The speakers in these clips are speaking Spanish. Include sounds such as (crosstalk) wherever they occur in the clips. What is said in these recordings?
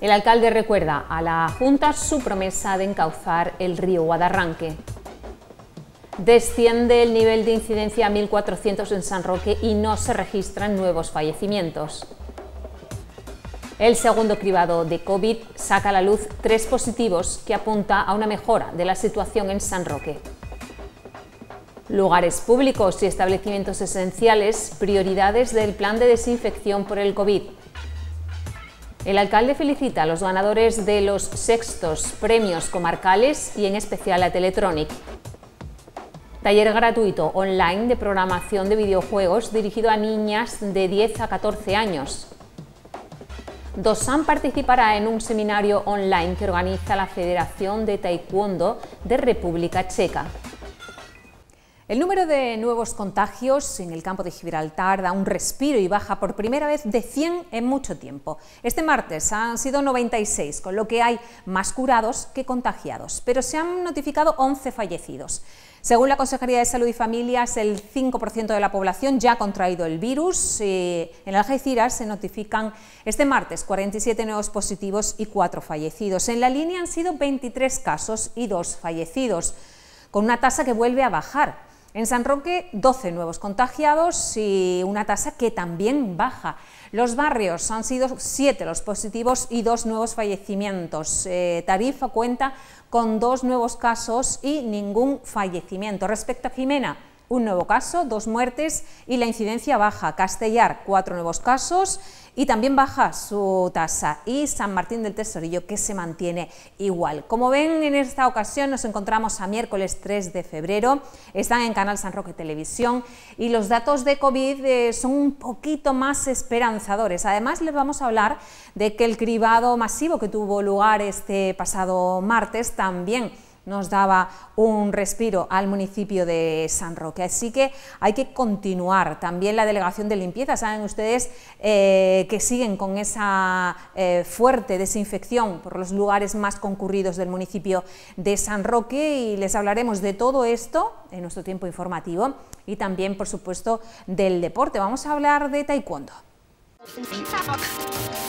El alcalde recuerda a la Junta su promesa de encauzar el río Guadarranque. Desciende el nivel de incidencia a 1.400 en San Roque y no se registran nuevos fallecimientos. El segundo cribado de COVID saca a la luz tres positivos que apunta a una mejora de la situación en San Roque. Lugares públicos y establecimientos esenciales, prioridades del plan de desinfección por el COVID. El alcalde felicita a los ganadores de los sextos premios comarcales y en especial a Teletronic. Taller gratuito online de programación de videojuegos dirigido a niñas de 10 a 14 años. Dosan participará en un seminario online que organiza la Federación de Taekwondo de República Checa. El número de nuevos contagios en el campo de Gibraltar da un respiro y baja por primera vez de 100 en mucho tiempo. Este martes han sido 96, con lo que hay más curados que contagiados, pero se han notificado 11 fallecidos. Según la Consejería de Salud y Familias, el 5% de la población ya ha contraído el virus. Eh, en Algeciras se notifican este martes 47 nuevos positivos y 4 fallecidos. En la línea han sido 23 casos y 2 fallecidos, con una tasa que vuelve a bajar. En San Roque, 12 nuevos contagiados y una tasa que también baja. Los barrios han sido 7 los positivos y 2 nuevos fallecimientos. Eh, Tarifa cuenta con 2 nuevos casos y ningún fallecimiento. Respecto a Jimena, un nuevo caso, dos muertes y la incidencia baja. Castellar, cuatro nuevos casos y también baja su tasa. Y San Martín del Tesorillo, que se mantiene igual. Como ven, en esta ocasión nos encontramos a miércoles 3 de febrero. Están en Canal San Roque Televisión y los datos de COVID eh, son un poquito más esperanzadores. Además, les vamos a hablar de que el cribado masivo que tuvo lugar este pasado martes también nos daba un respiro al municipio de San Roque. Así que hay que continuar. También la delegación de limpieza, saben ustedes eh, que siguen con esa eh, fuerte desinfección por los lugares más concurridos del municipio de San Roque y les hablaremos de todo esto en nuestro tiempo informativo y también, por supuesto, del deporte. Vamos a hablar de taekwondo. (laughs)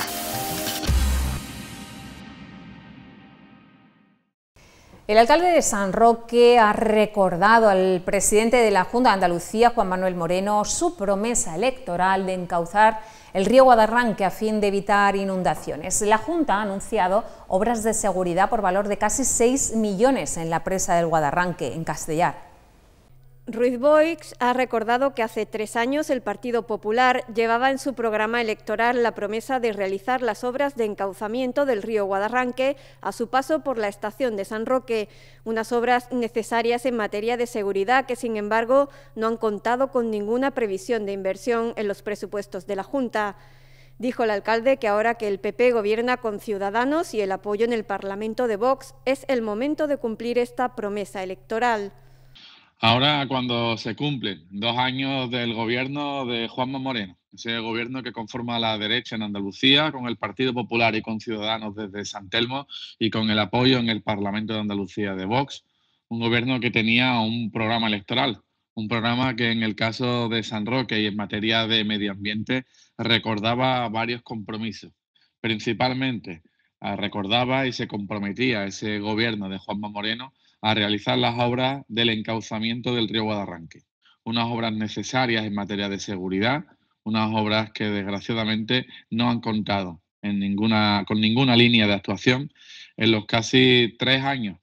El alcalde de San Roque ha recordado al presidente de la Junta de Andalucía, Juan Manuel Moreno, su promesa electoral de encauzar el río Guadarranque a fin de evitar inundaciones. La Junta ha anunciado obras de seguridad por valor de casi 6 millones en la presa del Guadarranque, en Castellar. Ruiz Boix ha recordado que hace tres años el Partido Popular llevaba en su programa electoral la promesa de realizar las obras de encauzamiento del río Guadarranque a su paso por la estación de San Roque, unas obras necesarias en materia de seguridad que, sin embargo, no han contado con ninguna previsión de inversión en los presupuestos de la Junta. Dijo el alcalde que ahora que el PP gobierna con Ciudadanos y el apoyo en el Parlamento de Vox, es el momento de cumplir esta promesa electoral. Ahora cuando se cumplen dos años del gobierno de Juanma Moreno, ese gobierno que conforma la derecha en Andalucía con el Partido Popular y con Ciudadanos desde San Telmo y con el apoyo en el Parlamento de Andalucía de Vox, un gobierno que tenía un programa electoral, un programa que en el caso de San Roque y en materia de medio ambiente recordaba varios compromisos, principalmente recordaba y se comprometía ese gobierno de Juanma Moreno a realizar las obras del encauzamiento del río Guadarranque. Unas obras necesarias en materia de seguridad, unas obras que desgraciadamente no han contado en ninguna, con ninguna línea de actuación en los casi tres años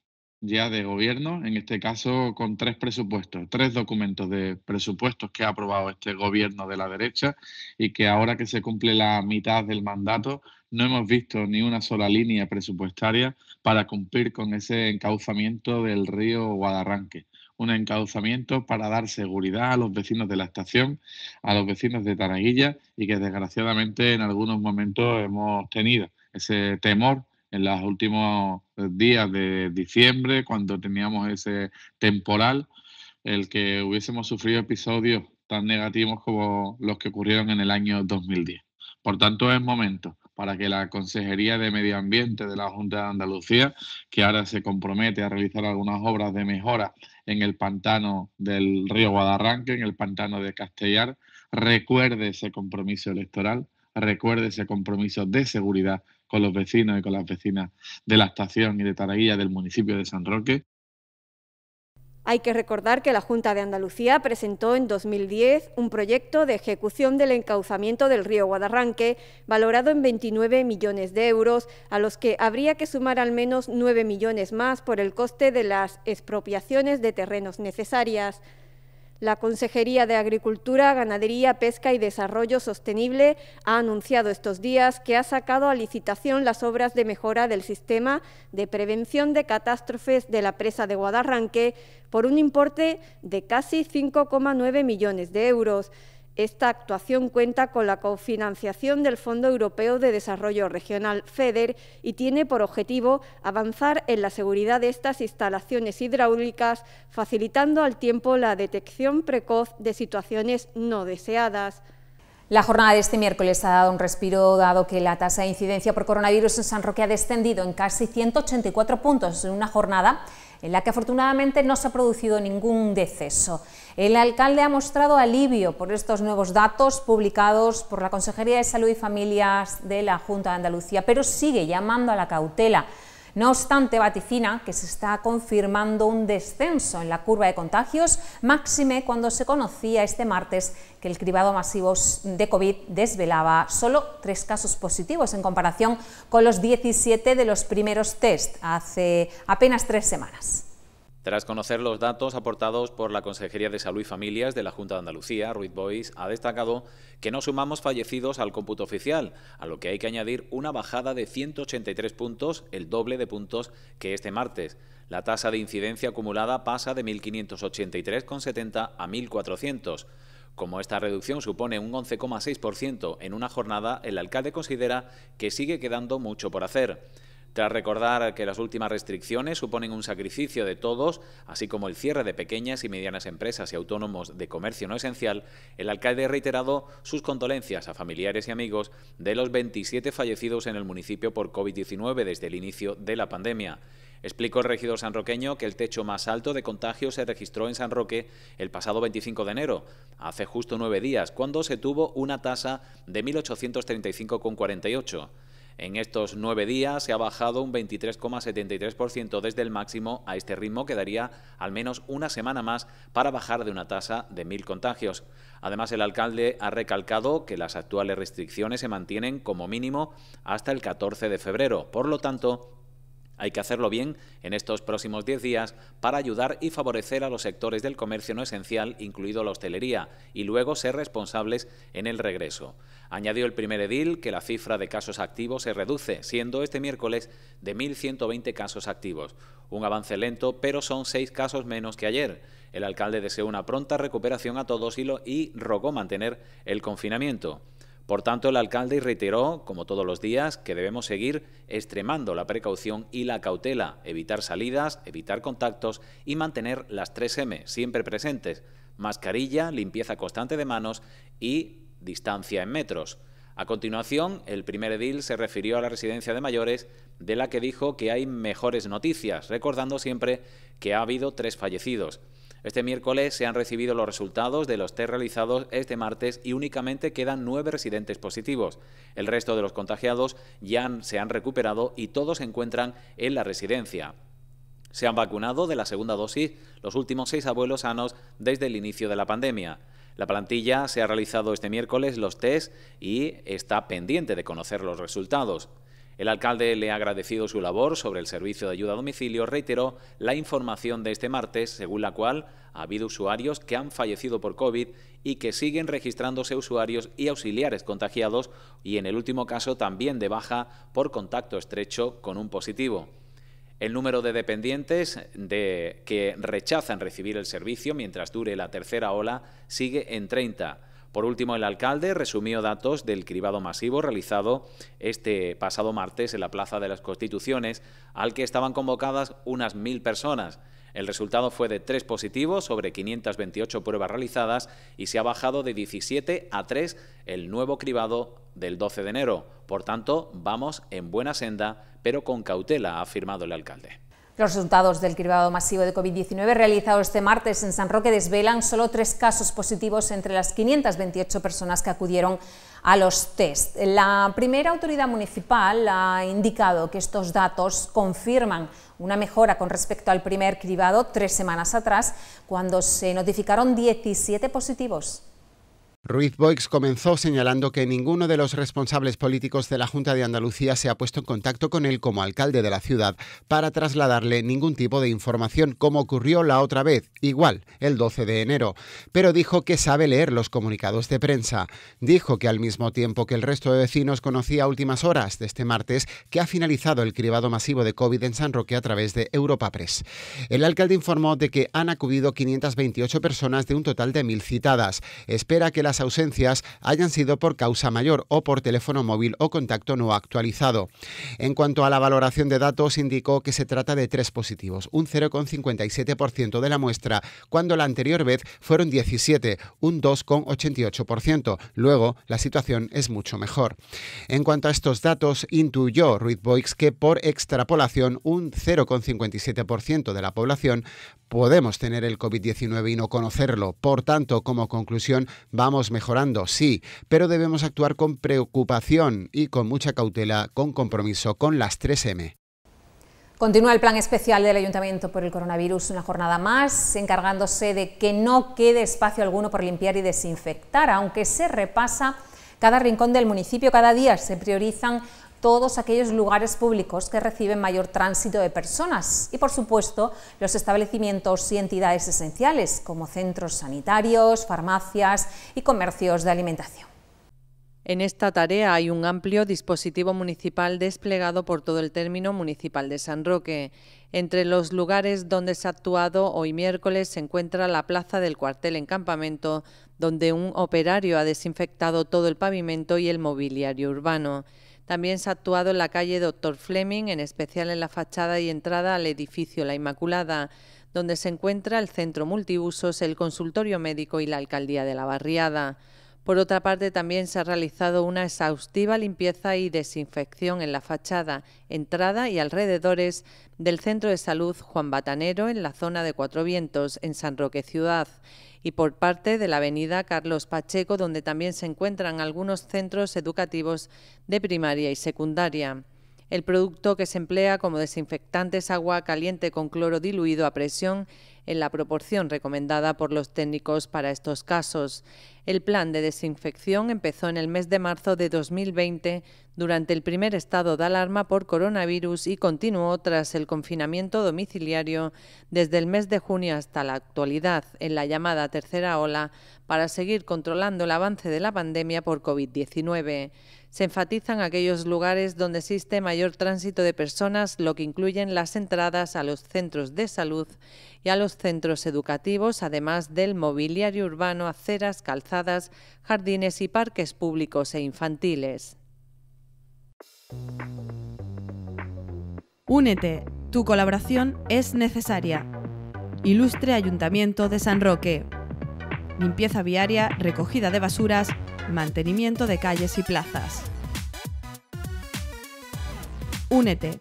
ya de gobierno, en este caso con tres presupuestos, tres documentos de presupuestos que ha aprobado este gobierno de la derecha y que ahora que se cumple la mitad del mandato no hemos visto ni una sola línea presupuestaria para cumplir con ese encauzamiento del río Guadarranque. Un encauzamiento para dar seguridad a los vecinos de la estación, a los vecinos de Taraguilla y que desgraciadamente en algunos momentos hemos tenido ese temor en los últimos días de diciembre, cuando teníamos ese temporal, el que hubiésemos sufrido episodios tan negativos como los que ocurrieron en el año 2010. Por tanto, es momento para que la Consejería de Medio Ambiente de la Junta de Andalucía, que ahora se compromete a realizar algunas obras de mejora en el pantano del río Guadarranque, en el pantano de Castellar, recuerde ese compromiso electoral, recuerde ese compromiso de seguridad con los vecinos y con las vecinas de la estación y de Taraguilla del municipio de San Roque hay que recordar que la Junta de Andalucía presentó en 2010 un proyecto de ejecución del encauzamiento del río Guadarranque, valorado en 29 millones de euros, a los que habría que sumar al menos 9 millones más por el coste de las expropiaciones de terrenos necesarias. La Consejería de Agricultura, Ganadería, Pesca y Desarrollo Sostenible ha anunciado estos días que ha sacado a licitación las obras de mejora del sistema de prevención de catástrofes de la presa de Guadarranque por un importe de casi 5,9 millones de euros. Esta actuación cuenta con la cofinanciación del Fondo Europeo de Desarrollo Regional FEDER y tiene por objetivo avanzar en la seguridad de estas instalaciones hidráulicas, facilitando al tiempo la detección precoz de situaciones no deseadas. La jornada de este miércoles ha dado un respiro dado que la tasa de incidencia por coronavirus en San Roque ha descendido en casi 184 puntos en una jornada en la que afortunadamente no se ha producido ningún deceso. El alcalde ha mostrado alivio por estos nuevos datos publicados por la Consejería de Salud y Familias de la Junta de Andalucía, pero sigue llamando a la cautela. No obstante, vaticina que se está confirmando un descenso en la curva de contagios, máxime cuando se conocía este martes que el cribado masivo de COVID desvelaba solo tres casos positivos en comparación con los 17 de los primeros test hace apenas tres semanas. Tras conocer los datos aportados por la Consejería de Salud y Familias de la Junta de Andalucía, Ruiz Bois ha destacado que no sumamos fallecidos al cómputo oficial, a lo que hay que añadir una bajada de 183 puntos, el doble de puntos que este martes. La tasa de incidencia acumulada pasa de 1.583,70 a 1.400. Como esta reducción supone un 11,6% en una jornada, el alcalde considera que sigue quedando mucho por hacer. Tras recordar que las últimas restricciones suponen un sacrificio de todos, así como el cierre de pequeñas y medianas empresas y autónomos de comercio no esencial, el alcalde ha reiterado sus condolencias a familiares y amigos de los 27 fallecidos en el municipio por COVID-19 desde el inicio de la pandemia. Explicó el regidor sanroqueño que el techo más alto de contagio se registró en San Roque el pasado 25 de enero, hace justo nueve días, cuando se tuvo una tasa de 1.835,48. En estos nueve días se ha bajado un 23,73% desde el máximo. A este ritmo quedaría al menos una semana más para bajar de una tasa de mil contagios. Además, el alcalde ha recalcado que las actuales restricciones se mantienen como mínimo hasta el 14 de febrero. Por lo tanto, hay que hacerlo bien en estos próximos 10 días para ayudar y favorecer a los sectores del comercio no esencial, incluido la hostelería, y luego ser responsables en el regreso. Añadió el primer edil que la cifra de casos activos se reduce, siendo este miércoles de 1.120 casos activos. Un avance lento, pero son seis casos menos que ayer. El alcalde deseó una pronta recuperación a todos y, y rogó mantener el confinamiento. Por tanto, el alcalde reiteró, como todos los días, que debemos seguir extremando la precaución y la cautela, evitar salidas, evitar contactos y mantener las 3M siempre presentes, mascarilla, limpieza constante de manos y distancia en metros. A continuación, el primer edil se refirió a la residencia de mayores, de la que dijo que hay mejores noticias, recordando siempre que ha habido tres fallecidos. Este miércoles se han recibido los resultados de los test realizados este martes y únicamente quedan nueve residentes positivos. El resto de los contagiados ya se han recuperado y todos se encuentran en la residencia. Se han vacunado de la segunda dosis los últimos seis abuelos sanos desde el inicio de la pandemia. La plantilla se ha realizado este miércoles los test y está pendiente de conocer los resultados. El alcalde le ha agradecido su labor sobre el servicio de ayuda a domicilio, reiteró la información de este martes, según la cual ha habido usuarios que han fallecido por COVID y que siguen registrándose usuarios y auxiliares contagiados y en el último caso también de baja por contacto estrecho con un positivo. El número de dependientes que rechazan recibir el servicio mientras dure la tercera ola sigue en 30. Por último, el alcalde resumió datos del cribado masivo realizado este pasado martes en la Plaza de las Constituciones, al que estaban convocadas unas mil personas. El resultado fue de tres positivos sobre 528 pruebas realizadas y se ha bajado de 17 a 3 el nuevo cribado del 12 de enero. Por tanto, vamos en buena senda, pero con cautela, ha afirmado el alcalde. Los resultados del cribado masivo de COVID-19 realizado este martes en San Roque desvelan solo tres casos positivos entre las 528 personas que acudieron a los test. La primera autoridad municipal ha indicado que estos datos confirman una mejora con respecto al primer cribado tres semanas atrás, cuando se notificaron 17 positivos. Ruiz Boix comenzó señalando que ninguno de los responsables políticos de la Junta de Andalucía se ha puesto en contacto con él como alcalde de la ciudad para trasladarle ningún tipo de información, como ocurrió la otra vez, igual, el 12 de enero, pero dijo que sabe leer los comunicados de prensa. Dijo que al mismo tiempo que el resto de vecinos conocía a últimas horas de este martes que ha finalizado el cribado masivo de COVID en San Roque a través de Europa Press. El alcalde informó de que han acudido 528 personas de un total de 1.000 citadas. Espera que las ausencias hayan sido por causa mayor o por teléfono móvil o contacto no actualizado. En cuanto a la valoración de datos, indicó que se trata de tres positivos, un 0,57% de la muestra, cuando la anterior vez fueron 17, un 2,88%. Luego, la situación es mucho mejor. En cuanto a estos datos, intuyó Ruiz Boix que por extrapolación, un 0,57% de la población podemos tener el COVID-19 y no conocerlo. Por tanto, como conclusión, vamos mejorando, sí, pero debemos actuar con preocupación y con mucha cautela, con compromiso, con las 3M. Continúa el plan especial del Ayuntamiento por el coronavirus una jornada más, encargándose de que no quede espacio alguno por limpiar y desinfectar, aunque se repasa cada rincón del municipio. Cada día se priorizan todos aquellos lugares públicos que reciben mayor tránsito de personas y, por supuesto, los establecimientos y entidades esenciales como centros sanitarios, farmacias y comercios de alimentación. En esta tarea hay un amplio dispositivo municipal desplegado por todo el término municipal de San Roque. Entre los lugares donde se ha actuado hoy miércoles se encuentra la plaza del cuartel en campamento, donde un operario ha desinfectado todo el pavimento y el mobiliario urbano. También se ha actuado en la calle Doctor Fleming, en especial en la fachada y entrada al edificio La Inmaculada, donde se encuentra el centro multiusos, el consultorio médico y la alcaldía de la barriada. Por otra parte, también se ha realizado una exhaustiva limpieza y desinfección en la fachada, entrada y alrededores del Centro de Salud Juan Batanero en la zona de Cuatro Vientos, en San Roque Ciudad, y por parte de la avenida Carlos Pacheco, donde también se encuentran algunos centros educativos de primaria y secundaria. El producto que se emplea como desinfectante es agua caliente con cloro diluido a presión en la proporción recomendada por los técnicos para estos casos. El plan de desinfección empezó en el mes de marzo de 2020 durante el primer estado de alarma por coronavirus y continuó tras el confinamiento domiciliario desde el mes de junio hasta la actualidad en la llamada tercera ola para seguir controlando el avance de la pandemia por COVID-19. Se enfatizan aquellos lugares donde existe mayor tránsito de personas, lo que incluyen las entradas a los centros de salud y a los centros educativos, además del mobiliario urbano, aceras, calzadas, jardines y parques públicos e infantiles. Únete, tu colaboración es necesaria. Ilustre Ayuntamiento de San Roque. Limpieza viaria, recogida de basuras, mantenimiento de calles y plazas. Únete,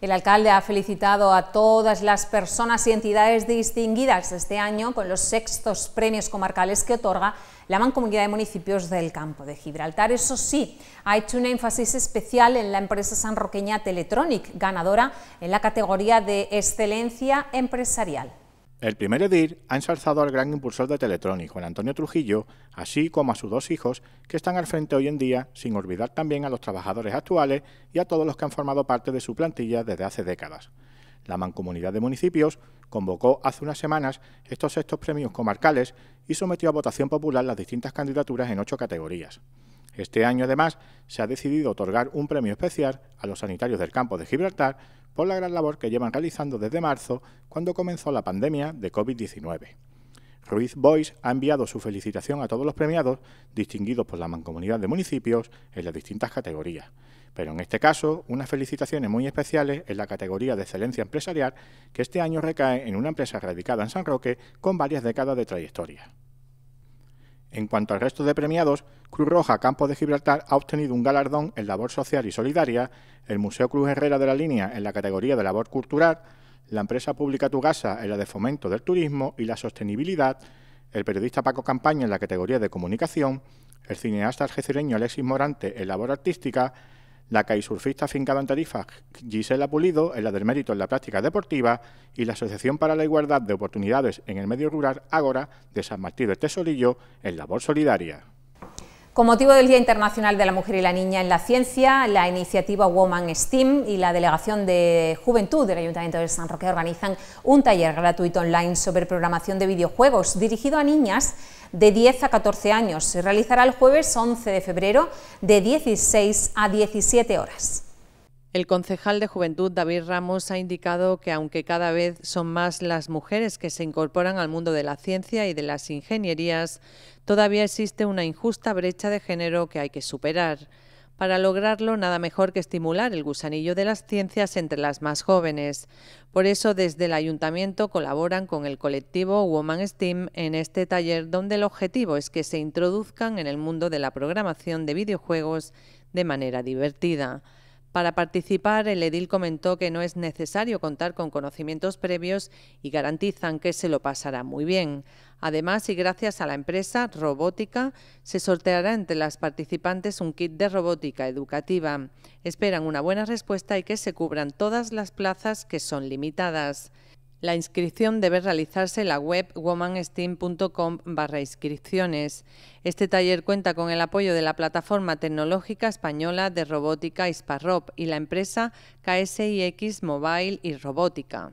El alcalde ha felicitado a todas las personas y entidades distinguidas este año con los sextos premios comarcales que otorga la Mancomunidad de Municipios del Campo de Gibraltar. Eso sí, ha hecho un énfasis especial en la empresa sanroqueña Teletronic, ganadora en la categoría de excelencia empresarial. El primer EDIR ha ensalzado al gran impulsor de Teletrónico, el Juan Antonio Trujillo, así como a sus dos hijos, que están al frente hoy en día, sin olvidar también a los trabajadores actuales y a todos los que han formado parte de su plantilla desde hace décadas. La Mancomunidad de Municipios convocó hace unas semanas estos sextos premios comarcales y sometió a votación popular las distintas candidaturas en ocho categorías. Este año, además, se ha decidido otorgar un premio especial a los sanitarios del campo de Gibraltar por la gran labor que llevan realizando desde marzo, cuando comenzó la pandemia de COVID-19. Ruiz Boyce ha enviado su felicitación a todos los premiados, distinguidos por la mancomunidad de municipios en las distintas categorías. Pero en este caso, unas felicitaciones muy especiales en la categoría de excelencia empresarial, que este año recae en una empresa radicada en San Roque con varias décadas de trayectoria. En cuanto al resto de premiados, Cruz Roja Campo de Gibraltar ha obtenido un galardón en labor social y solidaria, el Museo Cruz Herrera de la Línea en la categoría de labor cultural, la empresa pública Tugasa en la de fomento del turismo y la sostenibilidad, el periodista Paco Campaña en la categoría de comunicación, el cineasta argecireño Alexis Morante en labor artística la Caisurfista Finca en Tarifa Gisela Pulido, en la del mérito en la práctica deportiva y la Asociación para la Igualdad de Oportunidades en el Medio Rural Agora de San Martín de Tesorillo en labor solidaria. Con motivo del Día Internacional de la Mujer y la Niña en la Ciencia, la iniciativa Woman STEAM y la Delegación de Juventud del Ayuntamiento de San Roque organizan un taller gratuito online sobre programación de videojuegos dirigido a niñas de 10 a 14 años. Se realizará el jueves 11 de febrero de 16 a 17 horas. El concejal de Juventud, David Ramos, ha indicado que aunque cada vez son más las mujeres que se incorporan al mundo de la ciencia y de las ingenierías, todavía existe una injusta brecha de género que hay que superar. Para lograrlo, nada mejor que estimular el gusanillo de las ciencias entre las más jóvenes. Por eso, desde el ayuntamiento colaboran con el colectivo Woman STEAM en este taller donde el objetivo es que se introduzcan en el mundo de la programación de videojuegos de manera divertida. Para participar, el edil comentó que no es necesario contar con conocimientos previos y garantizan que se lo pasará muy bien. Además, y gracias a la empresa Robótica, se sorteará entre las participantes un kit de robótica educativa. Esperan una buena respuesta y que se cubran todas las plazas que son limitadas. La inscripción debe realizarse en la web womansteam.com barra inscripciones. Este taller cuenta con el apoyo de la plataforma tecnológica española de robótica Isparrop y la empresa KSIX Mobile y Robótica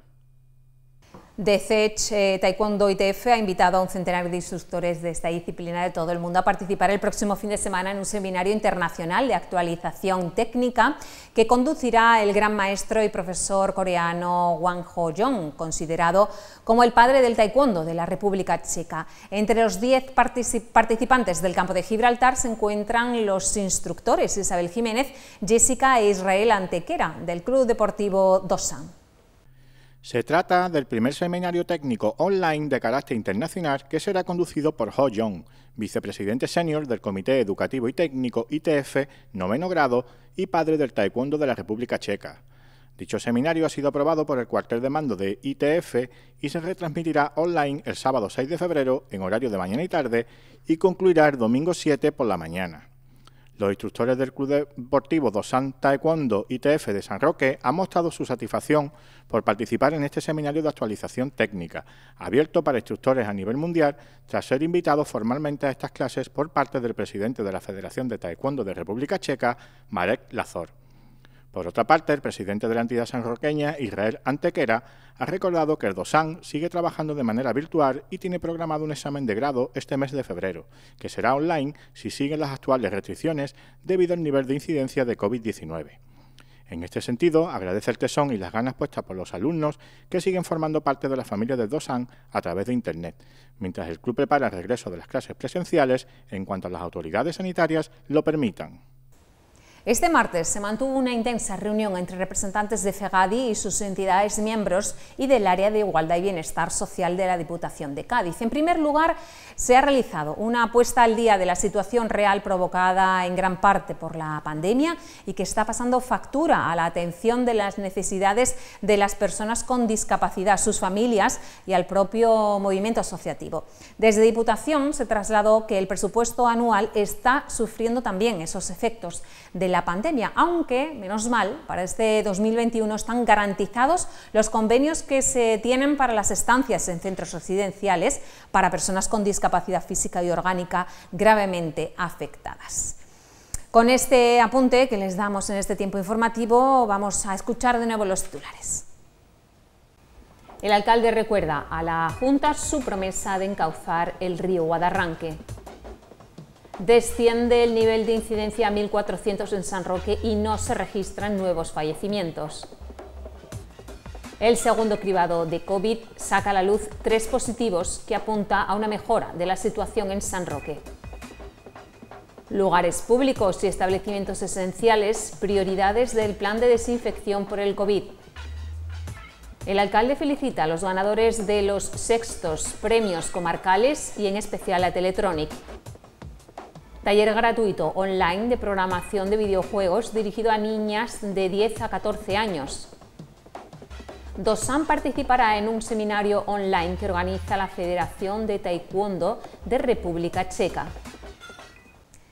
deCEch eh, Taekwondo ITF ha invitado a un centenar de instructores de esta disciplina de todo el mundo a participar el próximo fin de semana en un seminario internacional de actualización técnica que conducirá el gran maestro y profesor coreano Wang Ho Jong, considerado como el padre del Taekwondo de la República Checa. Entre los 10 participantes del campo de Gibraltar se encuentran los instructores Isabel Jiménez, Jessica e Israel Antequera del Club Deportivo Dosan. Se trata del primer seminario técnico online de carácter internacional que será conducido por Ho Jong, vicepresidente senior del Comité Educativo y Técnico ITF, noveno grado, y padre del Taekwondo de la República Checa. Dicho seminario ha sido aprobado por el cuartel de mando de ITF y se retransmitirá online el sábado 6 de febrero en horario de mañana y tarde y concluirá el domingo 7 por la mañana. Los instructores del Club Deportivo Dosan Taekwondo ITF de San Roque han mostrado su satisfacción por participar en este seminario de actualización técnica, abierto para instructores a nivel mundial, tras ser invitados formalmente a estas clases por parte del presidente de la Federación de Taekwondo de República Checa, Marek Lazor. Por otra parte, el presidente de la entidad sanroqueña, Israel Antequera, ha recordado que el DOSAN sigue trabajando de manera virtual y tiene programado un examen de grado este mes de febrero, que será online si siguen las actuales restricciones debido al nivel de incidencia de COVID-19. En este sentido, agradece el tesón y las ganas puestas por los alumnos que siguen formando parte de la familia de Dosan a través de Internet, mientras el club prepara el regreso de las clases presenciales en cuanto a las autoridades sanitarias lo permitan. Este martes se mantuvo una intensa reunión entre representantes de FEGADI y sus entidades miembros y del área de Igualdad y Bienestar Social de la Diputación de Cádiz. En primer lugar, se ha realizado una apuesta al día de la situación real provocada en gran parte por la pandemia y que está pasando factura a la atención de las necesidades de las personas con discapacidad, sus familias y al propio movimiento asociativo. Desde Diputación se trasladó que el presupuesto anual está sufriendo también esos efectos de la pandemia, aunque, menos mal, para este 2021 están garantizados los convenios que se tienen para las estancias en centros residenciales para personas con discapacidad física y orgánica gravemente afectadas. Con este apunte que les damos en este tiempo informativo, vamos a escuchar de nuevo los titulares. El alcalde recuerda a la Junta su promesa de encauzar el río Guadarranque. Desciende el nivel de incidencia a 1.400 en San Roque y no se registran nuevos fallecimientos. El segundo cribado de COVID saca a la luz tres positivos que apunta a una mejora de la situación en San Roque. Lugares públicos y establecimientos esenciales, prioridades del plan de desinfección por el COVID. El alcalde felicita a los ganadores de los sextos premios comarcales y en especial a Teletronic taller gratuito online de programación de videojuegos dirigido a niñas de 10 a 14 años. Dosan participará en un seminario online que organiza la Federación de Taekwondo de República Checa.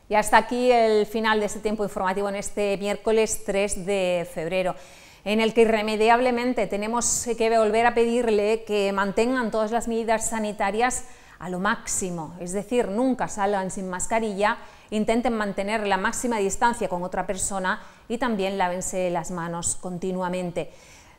Y hasta aquí el final de este tiempo informativo en este miércoles 3 de febrero en el que irremediablemente tenemos que volver a pedirle que mantengan todas las medidas sanitarias a lo máximo, es decir, nunca salgan sin mascarilla, intenten mantener la máxima distancia con otra persona y también lávense las manos continuamente.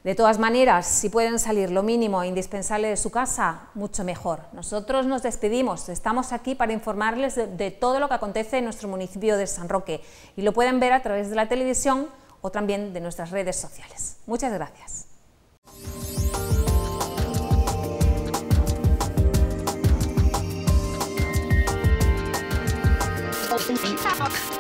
De todas maneras, si pueden salir lo mínimo e indispensable de su casa, mucho mejor. Nosotros nos despedimos, estamos aquí para informarles de, de, todo lo que acontece en nuestro municipio de San Roque y lo pueden ver a través de la televisión o también de nuestras redes sociales. Muchas gracias. sabok.